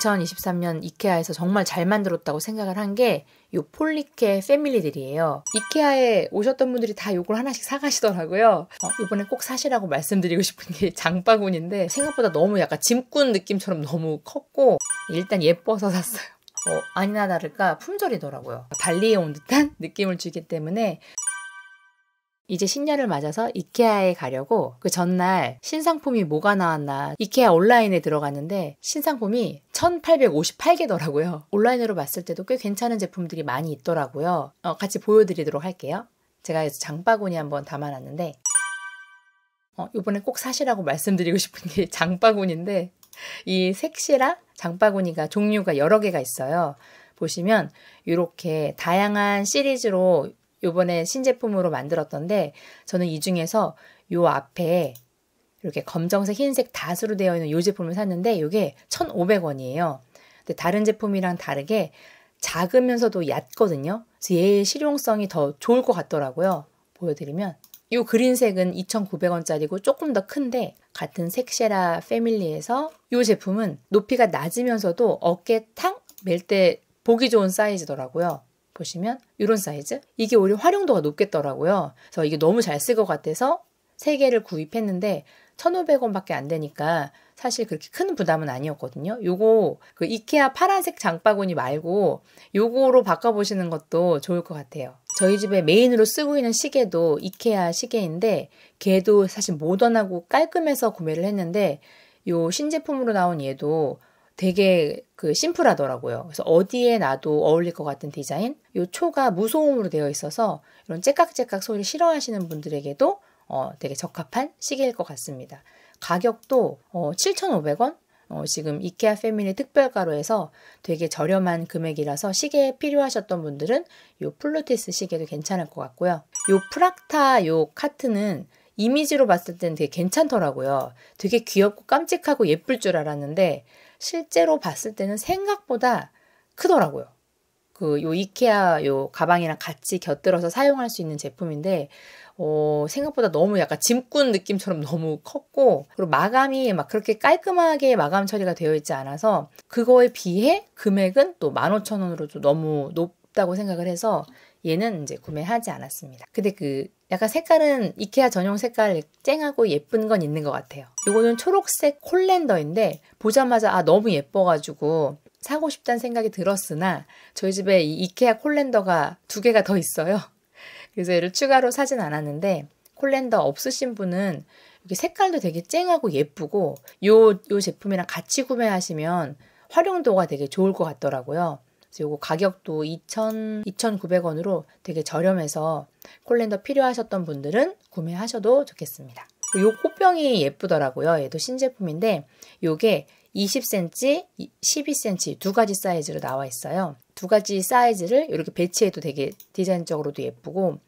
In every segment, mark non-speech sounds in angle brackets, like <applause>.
2023년 이케아에서 정말 잘 만들었다고 생각을 한 게 이 폴리케 패밀리들이에요. 이케아에 오셨던 분들이 다 요걸 하나씩 사가시더라고요. 어, 이번에 꼭 사시라고 말씀드리고 싶은 게 <laughs> 장바구니인데 생각보다 너무 약간 짐꾼 느낌처럼 너무 컸고 일단 예뻐서 샀어요. 어, 아니나 다를까 품절이더라고요. 발리에 온 듯한 느낌을 주기 때문에 이제 신년을 맞아서 이케아에 가려고 그 전날 신상품이 뭐가 나왔나 이케아 온라인에 들어갔는데 신상품이 1858개더라고요. 온라인으로 봤을 때도 꽤 괜찮은 제품들이 많이 있더라고요. 어, 같이 보여드리도록 할게요. 제가 장바구니 한번 담아놨는데 어, 이번에 꼭 사시라고 말씀드리고 싶은 게 <laughs> 장바구니인데 이색시랑 장바구니가 종류가 여러 개가 있어요. 보시면 이렇게 다양한 시리즈로 요번에 신제품으로 만들었던데 저는 이 중에서 요 앞에 이렇게 검정색, 흰색 다수로 되어 있는 요 제품을 샀는데 요게 1,500원이에요. 근데 다른 제품이랑 다르게 작으면서도 얕거든요. 그래서 얘의 실용성이 더 좋을 것 같더라고요. 보여드리면 요 그린색은 2,900원짜리고 조금 더 큰데 같은 색쉐라 패밀리에서 요 제품은 높이가 낮으면서도 어깨 탕멜 때 보기 좋은 사이즈더라고요. 보시면 이런 사이즈 이게 오히려 활용도가 높겠더라고요. 그래서 이게 너무 잘 쓸 것 같아서 3개를 구입했는데 1,500원밖에 안 되니까 사실 그렇게 큰 부담은 아니었거든요. 요거 그 이케아 파란색 장바구니 말고 요거로 바꿔보시는 것도 좋을 것 같아요. 저희 집에 메인으로 쓰고 있는 시계도 이케아 시계인데 걔도 사실 모던하고 깔끔해서 구매를 했는데 요 신제품으로 나온 얘도 되게 그 심플하더라고요. 그래서 어디에 놔도 어울릴 것 같은 디자인. 요 초가 무소음으로 되어 있어서 이런 째깍째깍 소리 싫어하시는 분들에게도 어, 되게 적합한 시계일 것 같습니다. 가격도 어, 7,500원? 어, 지금 이케아 패밀리 특별가로 해서 되게 저렴한 금액이라서 시계 에 필요하셨던 분들은 요 플루티스 시계도 괜찮을 것 같고요. 요 프락타 요 카트는 이미지로 봤을 때는 되게 괜찮더라고요. 되게 귀엽고 깜찍하고 예쁠 줄 알았는데 실제로 봤을 때는 생각보다 크더라고요. 그요 이케아 요 가방이랑 같이 곁들여서 사용할 수 있는 제품인데 어, 생각보다 너무 약간 짐꾼 느낌처럼 <laughs> 너무 컸고, 그리고 마감이 막 그렇게 깔끔하게 마감 처리가 되어 있지 않아서, 그거에 비해 금액은 또 15,000원으로 도 너무 높다고 생각을 해서, 얘는 이제 구매하지 않았습니다. 근데 그 약간 색깔은 이케아 전용 색깔 쨍하고 예쁜 건 있는 것 같아요. 이거는 초록색 콜랜더인데 보자마자 아 너무 예뻐가지고 사고 싶다는 생각이 들었으나 저희 집에 이 이케아 콜랜더가 두 개가 더 있어요. 그래서 얘를 추가로 사진 않았는데 콜랜더 없으신 분은 이렇게 색깔도 되게 쨍하고 예쁘고 요, 요 제품이랑 같이 구매하시면 활용도가 되게 좋을 것 같더라고요. 그래서 요거 가격도 2,000, 2,900원으로 되게 저렴해서 콜렌더 필요하셨던 분들은 구매하셔도 좋겠습니다. 요 꽃병이 예쁘더라고요. 얘도 신제품인데 요게 20cm, 12cm 두 가지 사이즈로 나와 있어요. 두 가지 사이즈를 이렇게 배치해도 되게 디자인적으로도 예쁘고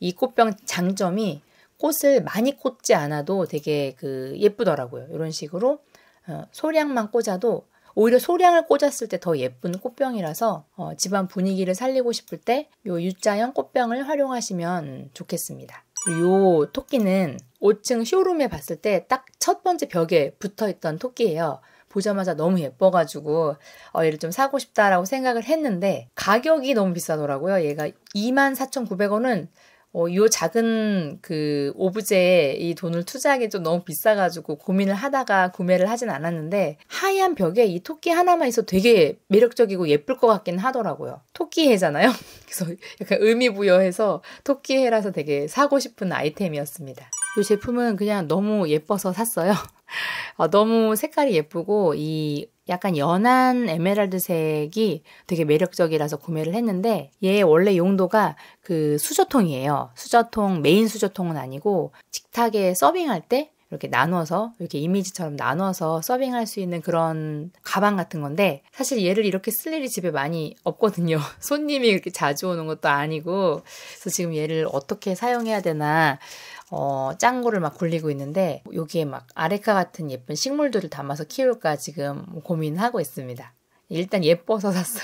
이 꽃병 장점이 꽃을 많이 꽂지 않아도 되게 그 예쁘더라고요. 이런 식으로 어, 소량만 꽂아도 오히려 소량을 꽂았을 때 더 예쁜 꽃병이라서 어, 집안 분위기를 살리고 싶을 때요 U자형 꽃병을 활용하시면 좋겠습니다. 요 토끼는 5층 쇼룸에 봤을 때 딱 첫 번째 벽에 붙어 있던 토끼예요. 보자마자 너무 예뻐가지고 어, 얘를 좀 사고 싶다라고 생각을 했는데 가격이 너무 비싸더라고요. 얘가 24,900원은 어, 요 작은 그 오브제에 이 돈을 투자하기 좀 너무 비싸가지고 고민을 하다가 구매를 하진 않았는데 하얀 벽에 이 토끼 하나만 있어 되게 매력적이고 예쁠 것 같긴 하더라고요. 토끼해잖아요. <laughs> 그래서 약간 의미 부여해서 토끼해라서 되게 사고 싶은 아이템이었습니다. 이 제품은 그냥 너무 예뻐서 샀어요. <laughs> 어, 너무 색깔이 예쁘고 이 약간 연한 에메랄드색이 되게 매력적이라서 구매를 했는데 얘 원래 용도가 그 수저통이에요. 수저통 메인 수저통은 아니고 식탁에 서빙할 때 이렇게 나눠서 이렇게 이미지처럼 나눠서 서빙할 수 있는 그런 가방 같은 건데 사실 얘를 이렇게 쓸 일이 집에 많이 없거든요. <laughs> 손님이 이렇게 자주 오는 것도 아니고 그래서 지금 얘를 어떻게 사용해야 되나 어, 짱구를 막 굴리고 있는데 여기에 막 아레카 같은 예쁜 식물들을 담아서 키울까 지금 고민하고 있습니다. 일단 예뻐서 샀어요.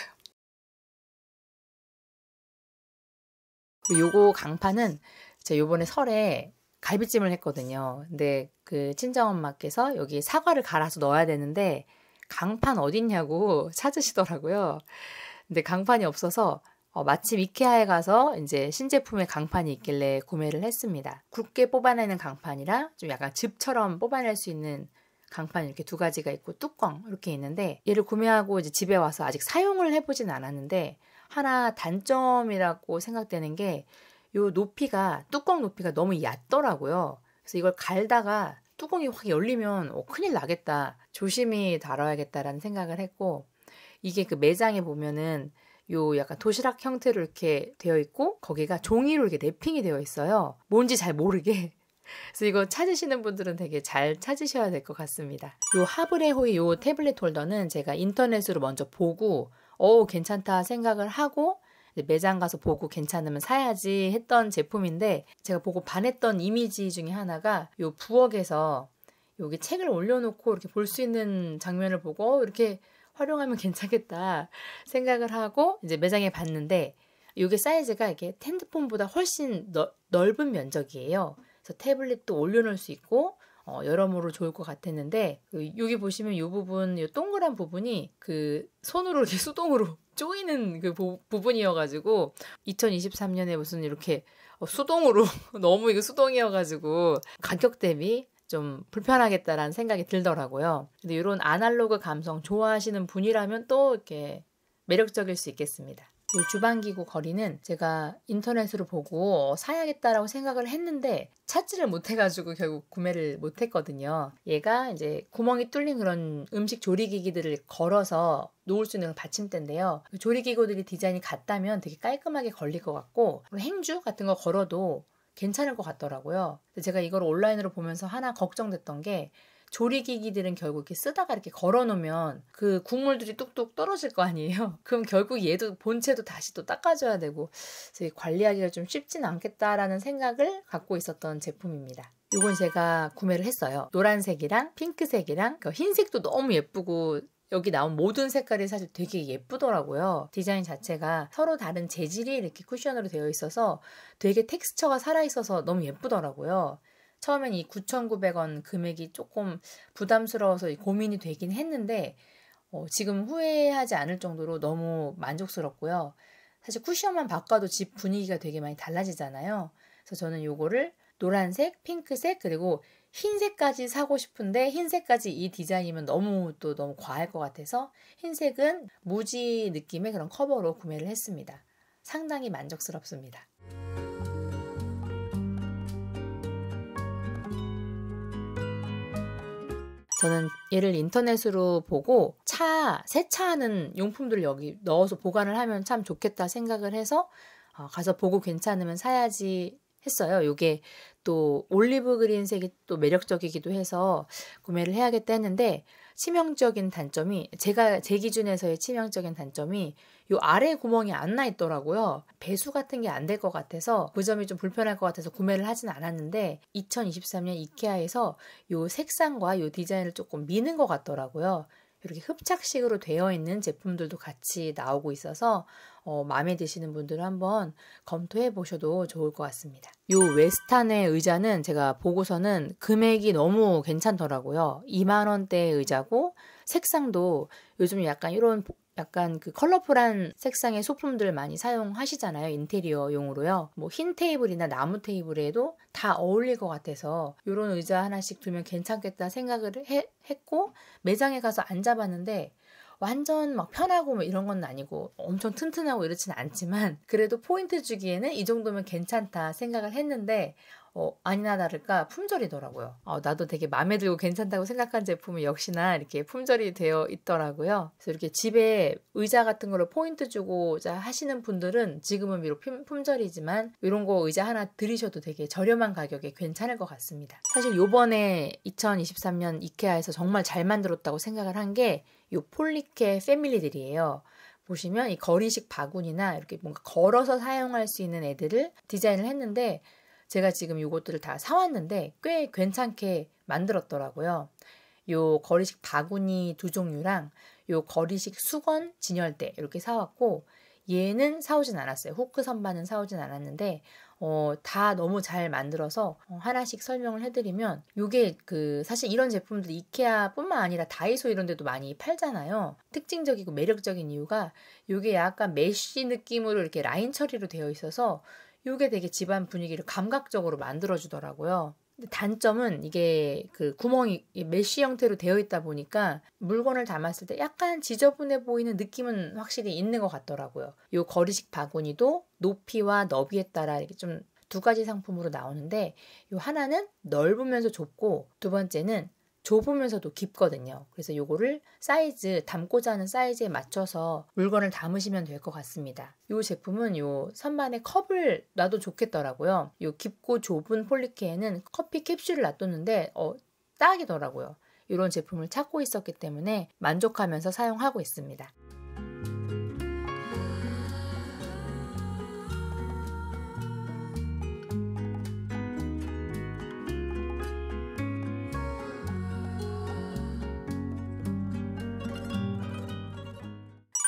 <laughs> 요거 강판은 제가 요번에 설에 갈비찜을 했거든요. 근데 그 친정엄마께서 여기 사과를 갈아서 넣어야 되는데 강판 어딨냐고 <laughs> 찾으시더라고요. 근데 강판이 없어서 어, 마침 이케아에 가서 이제 신제품의 강판이 있길래 구매를 했습니다. 굵게 뽑아내는 강판이라 좀 약간 즙처럼 뽑아낼 수 있는 강판 이렇게 두 가지가 있고 뚜껑 이렇게 있는데 얘를 구매하고 이제 집에 와서 아직 사용을 해보진 않았는데 하나 단점이라고 생각되는 게 요 높이가 뚜껑 높이가 너무 얕더라고요. 그래서 이걸 갈다가 뚜껑이 확 열리면 어, 큰일 나겠다. 조심히 다뤄야겠다라는 생각을 했고 이게 그 매장에 보면은 요 약간 도시락 형태로 이렇게 되어 있고 거기가 종이로 이렇게 랩핑이 되어 있어요. 뭔지 잘 모르게. <laughs> 그래서 이거 찾으시는 분들은 되게 잘 찾으셔야 될 것 같습니다. 요하브레호의요 태블릿 홀더는 제가 인터넷으로 먼저 보고 어 괜찮다 생각을 하고 매장 가서 보고 괜찮으면 사야지 했던 제품인데 제가 보고 반했던 이미지 중에 하나가 요 부엌에서 여기 책을 올려놓고 이렇게 볼 수 있는 장면을 보고 이렇게 활용하면 괜찮겠다 생각을 하고 이제 매장에 봤는데 이게 사이즈가 이게 핸드폰보다 훨씬 넓, 넓은 면적이에요. 그래서 태블릿도 올려놓을 수 있고 어, 여러모로 좋을 것 같았는데 그 여기 보시면 이 부분 이 동그란 부분이 그 손으로 이렇게 <laughs> 수동으로 쪼이는 그 부, 분이어가지고 2023년에 무슨 이렇게 어, 수동으로 <laughs> 너무 이거 수동이어가지고 가격 대비 좀 불편하겠다라는 생각이 들더라고요. 근데 이런 아날로그 감성 좋아하시는 분이라면 또 이렇게 매력적일 수 있겠습니다. 이 주방기구 거리는 제가 인터넷으로 보고 사야겠다라고 생각을 했는데 찾지를 못해가지고 결국 구매를 못했거든요. 얘가 이제 구멍이 뚫린 그런 음식 조리기기들을 걸어서 놓을 수 있는 받침대인데요. 그 조리기구들이 디자인이 같다면 되게 깔끔하게 걸릴 것 같고 행주 같은 거 걸어도 괜찮을 것 같더라고요. 제가 이걸 온라인으로 보면서 하나 걱정됐던 게 조리기기들은 결국 이렇게 쓰다가 이렇게 걸어놓으면 그 국물들이 뚝뚝 떨어질 거 아니에요. <laughs> 그럼 결국 얘도 본체도 다시 또 닦아줘야 되고 관리하기가 좀 쉽진 않겠다라는 생각을 갖고 있었던 제품입니다. 이건 제가 구매를 했어요. 노란색이랑 핑크색이랑 그 흰색도 너무 예쁘고 여기 나온 모든 색깔이 사실 되게 예쁘더라고요. 디자인 자체가 서로 다른 재질이 이렇게 쿠션으로 되어 있어서 되게 텍스처가 살아있어서 너무 예쁘더라고요. 처음엔 이 9,900원 금액이 조금 부담스러워서 고민이 되긴 했는데 어, 지금 후회하지 않을 정도로 너무 만족스럽고요. 사실 쿠션만 바꿔도 집 분위기가 되게 많이 달라지잖아요. 그래서 저는 요거를 노란색, 핑크색, 그리고 흰색까지 사고 싶은데 흰색까지 이 디자인이면 너무 또 너무 과할 것 같아서 흰색은 무지 느낌의 그런 커버로 구매를 했습니다. 상당히 만족스럽습니다. 저는 얘를 인터넷으로 보고 차, 세차하는 용품들을 여기 넣어서 보관을 하면 참 좋겠다 생각을 해서 어, 가서 보고 괜찮으면 사야지 했어요. 요게 또 올리브 그린색이 또 매력적이기도 해서 구매를 해야겠다 했는데 치명적인 단점이 제가 제 기준에서의 치명적인 단점이 요 아래 구멍이 안 나 있더라고요. 배수 같은 게 안 될 것 같아서 그 점이 좀 불편할 것 같아서 구매를 하진 않았는데 2023년 이케아에서 요 색상과 요 디자인을 조금 미는 것 같더라고요. 이렇게 흡착식으로 되어 있는 제품들도 같이 나오고 있어서 어, 마음에 드시는 분들은 한번 검토해 보셔도 좋을 것 같습니다. 이 웨스탄의 의자는 제가 보고서는 금액이 너무 괜찮더라고요. 2만 원대의 의자고 색상도 요즘 약간 이런 약간 그 컬러풀한 색상의 소품들 많이 사용하시잖아요. 인테리어용으로요. 뭐 흰 테이블이나 나무 테이블에도 다 어울릴 것 같아서 이런 의자 하나씩 두면 괜찮겠다 생각을 해, 했고 매장에 가서 앉아봤는데 완전 막 편하고 뭐 이런 건 아니고 엄청 튼튼하고 이렇지는 않지만 그래도 포인트 주기에는 이 정도면 괜찮다 생각을 했는데 어, 아니나 다를까 품절이더라고요. 어, 나도 되게 마음에 들고 괜찮다고 생각한 제품이 역시나 이렇게 품절이 되어 있더라고요. 그래서 이렇게 집에 의자 같은 걸로 포인트 주고자 하시는 분들은 지금은 비록 품절이지만 이런 거 의자 하나 들이셔도 되게 저렴한 가격에 괜찮을 것 같습니다. 사실 요번에 2023년 이케아에서 정말 잘 만들었다고 생각을 한 게 이 폴리케 패밀리들이에요. 보시면 이 거리식 바구니나 이렇게 뭔가 걸어서 사용할 수 있는 애들을 디자인을 했는데 제가 지금 요것들을다 사왔는데 꽤 괜찮게 만들었더라고요. 요 거리식 바구니 두 종류랑 요 거리식 수건 진열대 이렇게 사왔고 얘는 사오진 않았어요. 후크 선반은 사오진 않았는데 어, 다 너무 잘 만들어서 하나씩 설명을 해드리면 요게 그 사실 이런 제품들 이케아뿐만 아니라 다이소 이런 데도 많이 팔잖아요. 특징적이고 매력적인 이유가 요게 약간 메쉬 느낌으로 이렇게 라인 처리로 되어 있어서 요게 되게 집안 분위기를 감각적으로 만들어주더라고요. 단점은 이게 그 구멍이 메쉬 형태로 되어 있다 보니까 물건을 담았을 때 약간 지저분해 보이는 느낌은 확실히 있는 것 같더라고요. 요 거리식 바구니도 높이와 너비에 따라 이렇게 좀 두 가지 상품으로 나오는데 요 하나는 넓으면서 좁고 두 번째는 좁으면서도 깊거든요. 그래서 요거를 사이즈, 담고자 하는 사이즈에 맞춰서 물건을 담으시면 될 것 같습니다. 이 제품은 요 선반에 컵을 놔도 좋겠더라고요. 요 깊고 좁은 폴리케에는 커피 캡슐을 놔뒀는데 어, 딱이더라고요. 이런 제품을 찾고 있었기 때문에 만족하면서 사용하고 있습니다.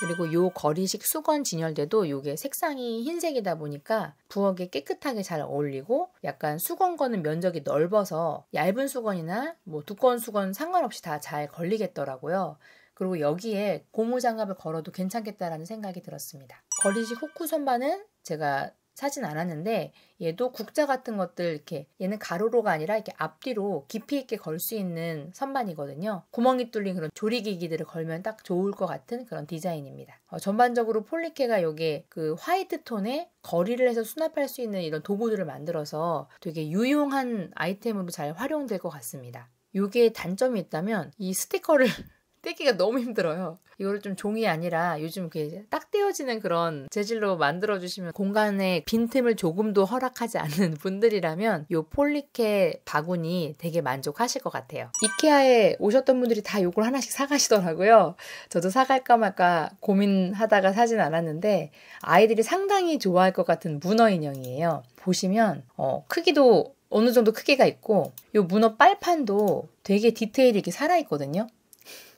그리고 요 거리식 수건 진열대도 요게 색상이 흰색이다 보니까 부엌에 깨끗하게 잘 어울리고 약간 수건거는 면적이 넓어서 얇은 수건이나 뭐 두꺼운 수건 상관없이 다 잘 걸리겠더라고요. 그리고 여기에 고무 장갑을 걸어도 괜찮겠다라는 생각이 들었습니다. 거리식 후쿠 선반은 제가 사진 않았는데 얘도 국자 같은 것들 이렇게 얘는 가로로가 아니라 이렇게 앞뒤로 깊이 있게 걸 수 있는 선반이거든요. 구멍이 뚫린 그런 조리기기들을 걸면 딱 좋을 것 같은 그런 디자인입니다. 어, 전반적으로 폴리케가 요게 그 화이트 톤에 거리를 해서 수납할 수 있는 이런 도구들을 만들어서 되게 유용한 아이템으로 잘 활용될 것 같습니다. 요게 단점이 있다면 이 스티커를 <laughs> 떼기가 너무 힘들어요. 이거를 좀 종이 아니라 요즘 딱 떼어지는 그런 재질로 만들어주시면 공간에 빈틈을 조금도 허락하지 않는 분들이라면 이 폴리케 바구니 되게 만족하실 것 같아요. 이케아에 오셨던 분들이 다 이걸 하나씩 사가시더라고요. 저도 사갈까 말까 고민하다가 사진 않았는데 아이들이 상당히 좋아할 것 같은 문어 인형이에요. 보시면 어, 크기도 어느 정도 크기가 있고 이 문어 빨판도 되게 디테일이 게 살아있거든요.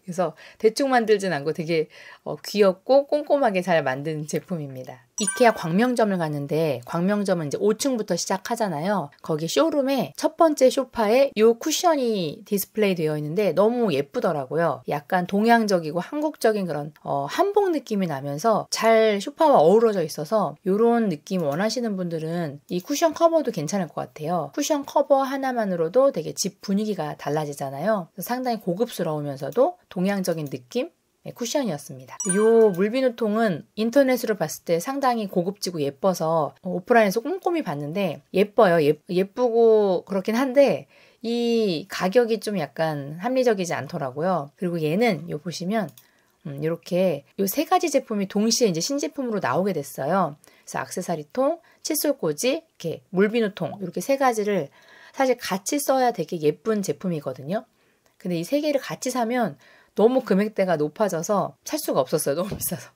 그래서 대충 만들진 않고 되게 어, 귀엽고 꼼꼼하게 잘 만든 제품입니다. 이케아 광명점을 갔는데 광명점은 이제 5층부터 시작하잖아요. 거기 쇼룸에 첫 번째 쇼파에 요 쿠션이 디스플레이 되어 있는데 너무 예쁘더라고요. 약간 동양적이고 한국적인 그런 어, 한복 느낌이 나면서 잘 쇼파와 어우러져 있어서 요런 느낌 원하시는 분들은 이 쿠션 커버도 괜찮을 것 같아요. 쿠션 커버 하나만으로도 되게 집 분위기가 달라지잖아요. 상당히 고급스러우면서도 동양적인 느낌 네, 쿠션이었습니다. 이 물비누통은 인터넷으로 봤을 때 상당히 고급지고 예뻐서 오프라인에서 꼼꼼히 봤는데 예뻐요. 예, 예쁘고 그렇긴 한데 이 가격이 좀 약간 합리적이지 않더라고요. 그리고 얘는 요 보시면 음, 이렇게 요 세 가지 제품이 동시에 이제 신제품으로 나오게 됐어요. 그래서 악세사리통, 칫솔꽂이, 이렇게 물비누통 이렇게 세 가지를 사실 같이 써야 되게 예쁜 제품이거든요. 근데 이 세 개를 같이 사면 너무 금액대가 높아져서 살 수가 없었어요. <laughs> 너무 비싸서.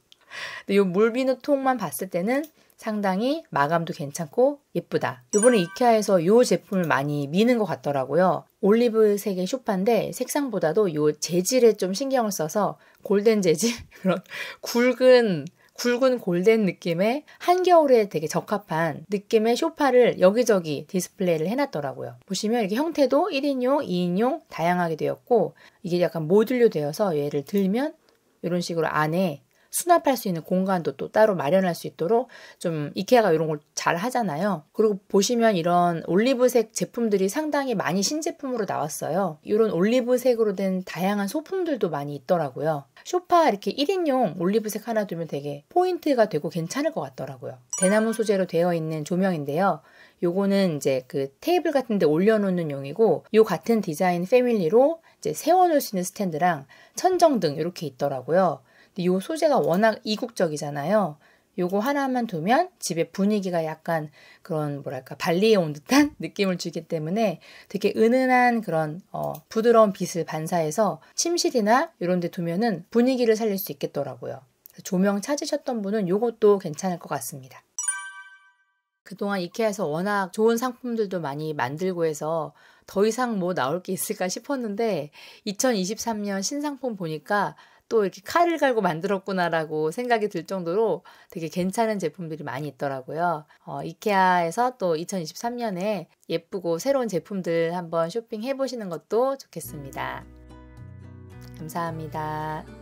근데 이 물비누 통만 봤을 때는 상당히 마감도 괜찮고 예쁘다. 이번에 이케아에서 이 제품을 많이 미는 것 같더라고요. 올리브색의 쇼파인데 색상보다도 이 재질에 좀 신경을 써서 골덴 재질 <laughs> 그런 굵은 굵은 골덴 느낌의 한겨울에 되게 적합한 느낌의 쇼파를 여기저기 디스플레이를 해놨더라고요. 보시면 이렇게 형태도 1인용, 2인용 다양하게 되었고 이게 약간 모듈류 되어서 얘를 들면 이런 식으로 안에 수납할 수 있는 공간도 또 따로 마련할 수 있도록 좀 이케아가 이런 걸 잘 하잖아요. 그리고 보시면 이런 올리브색 제품들이 상당히 많이 신제품으로 나왔어요. 이런 올리브색으로 된 다양한 소품들도 많이 있더라고요. 쇼파 이렇게 1인용 올리브색 하나 두면 되게 포인트가 되고 괜찮을 것 같더라고요. 대나무 소재로 되어 있는 조명인데요. 요거는 이제 그 테이블 같은 데 올려놓는 용이고 요 같은 디자인 패밀리로 이제 세워놓을 수 있는 스탠드랑 천정등 이렇게 있더라고요. 근데 요 소재가 워낙 이국적이잖아요. 요거 하나만 두면 집에 분위기가 약간 그런 뭐랄까 발리에 온 듯한 <laughs> 느낌을 주기 때문에 되게 은은한 그런 어, 부드러운 빛을 반사해서 침실이나 이런 데 두면은 분위기를 살릴 수 있겠더라고요. 조명 찾으셨던 분은 요것도 괜찮을 것 같습니다. 그동안 이케아에서 워낙 좋은 상품들도 많이 만들고 해서 더 이상 뭐 나올 게 있을까 싶었는데 2023년 신상품 보니까 또 이렇게 칼을 갈고 만들었구나라고 생각이 들 정도로 되게 괜찮은 제품들이 많이 있더라고요. 어, 이케아에서 또 2023년에 예쁘고 새로운 제품들 한번 쇼핑해 보시는 것도 좋겠습니다. 감사합니다.